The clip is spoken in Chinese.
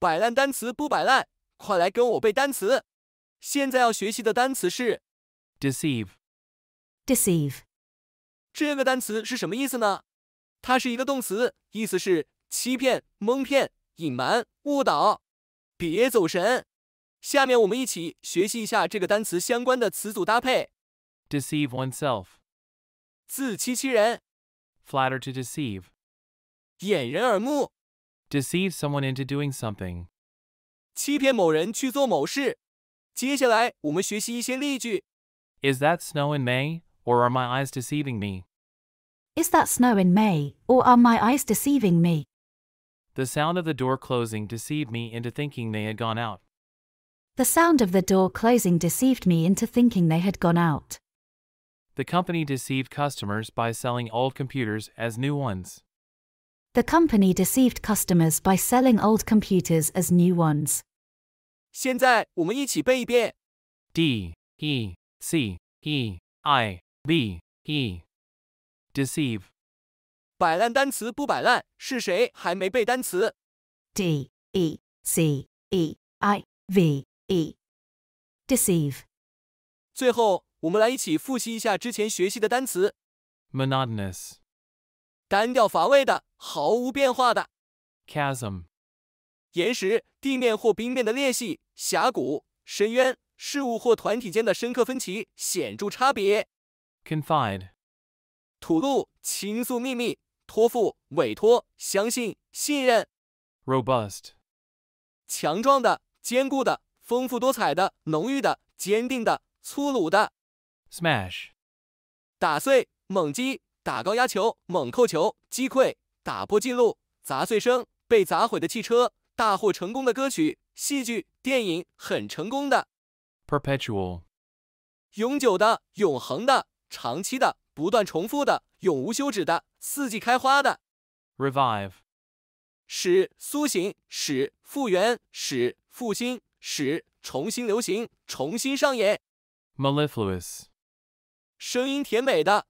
摆烂单词不摆烂，快来跟我背单词。现在要学习的单词是 deceive。deceive 这个单词是什么意思呢？它是一个动词，意思是欺骗、蒙骗、隐瞒、误导。别走神，下面我们一起学习一下这个单词相关的词组搭配。deceive oneself 自欺欺人。flatter to deceive 掩人耳目。deceive someone into doing something. Is that snow in May, or are my eyes deceiving me? Is that snow in May, or are my eyes deceiving me? The sound of the door closing deceived me into thinking they had gone out. The sound of the door closing deceived me into thinking they had gone out. The company deceived customers by selling old computers as new ones. The company deceived customers by selling old computers as new ones. 现在我们一起背一遍。D E C E I V E deceive 摆烂单词不摆烂，是谁还没背单词 D E C E I V E deceive deceive 单调乏味的，毫无变化的。Chasm，岩石、地面或冰面的裂隙、峡谷、深渊。事物或团体间的深刻分歧、显著差别。Confide，吐露、倾诉秘密、托付、委托、相信、信任。Robust，强壮的、坚固的、丰富多彩的、浓郁的、坚定的、粗鲁的。Smash，打碎、猛击。打高压球，猛扣球，击溃，打破记录，砸碎声，被砸毁的汽车，大获成功的歌曲、戏剧、电影，很成功的。Perpetual，永久的、永恒的、长期的、不断重复的、永无休止的、四季开花的。Revive，使苏醒，使复原，使复兴，使重新流行、重新上演。Melifluous，声音甜美的。